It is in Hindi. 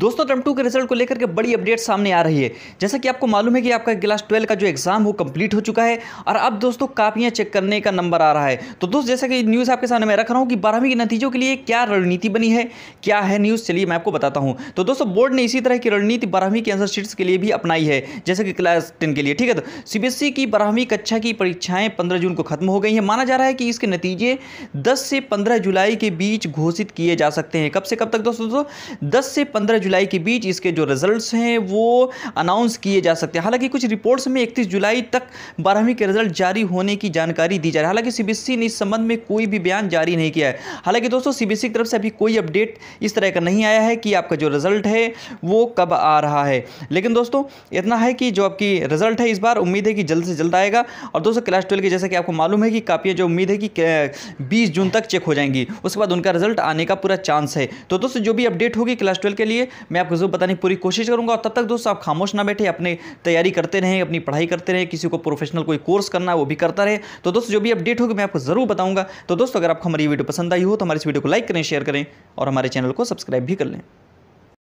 दोस्तों टर्म टू के रिजल्ट को लेकर के बड़ी अपडेट सामने आ रही है जैसा कि आपको मालूम है कि आपका क्लास ट्वेल्व का जो एग्ज़ाम वो कंप्लीट हो चुका है और अब दोस्तों कापियां चेक करने का नंबर आ रहा है तो दोस्त जैसा कि न्यूज़ आपके सामने मैं रख रहा हूं कि बारहवीं के नतीजों के लिए क्या रणनीति बनी है क्या है न्यूज़ चलिए मैं आपको बताता हूँ तो दोस्तों बोर्ड ने इसी तरह की रणनीति बारहवीं के आंसर शीट्स के लिए भी अपनाई है जैसे कि क्लास टेन के लिए ठीक है तो सीबीएसई e की बारहवीं कक्षा की परीक्षाएं पंद्रह जून को खत्म हो गई है माना जा रहा है कि इसके नतीजे दस से पंद्रह जुलाई के बीच घोषित किए जा सकते हैं कब से कब तक दोस्तों दस से पंद्रह जुलाई के बीच इसके जो रिजल्ट्स हैं वो अनाउंस किए जा सकते हैं हालांकि कुछ रिपोर्ट्स में 31 जुलाई तक बारहवीं के रिजल्ट जारी होने की जानकारी दी जा रही है हालांकि सीबीएसई e ने इस संबंध में कोई भी बयान जारी नहीं किया है हालांकि दोस्तों सीबीएसई e की तरफ से अभी कोई अपडेट इस तरह का नहीं आया है कि आपका जो रिजल्ट है वो कब आ रहा है लेकिन दोस्तों इतना है कि जो आपकी रिजल्ट है इस बार उम्मीद है कि जल्द से जल्द आएगा और दोस्तों क्लास ट्वेल्व के जैसा कि आपको मालूम है कि कापियाँ जो उम्मीद है कि बीस जून तक चेक हो जाएंगी उसके बाद उनका रिजल्ट आने का पूरा चांस है तो दोस्तों जो भी अपडेट होगी क्लास ट्वेल्व के लिए लिए मैं आपको जरूर बताने की पूरी कोशिश करूंगा और तब तक दोस्तों आप खामोश ना बैठे अपने तैयारी करते रहें अपनी पढ़ाई करते रहें किसी को प्रोफेशनल कोई कोर्स करना वो भी करता रहे तो दोस्तों जो भी अपडेट होगी मैं आपको ज़रूर बताऊंगा तो दोस्तों अगर आपको हमारी वीडियो पसंद आई हो तो हमारे इस वीडियो को लाइक करें शेयर करें और हमारे चैनल को सब्सक्राइब भी कर लें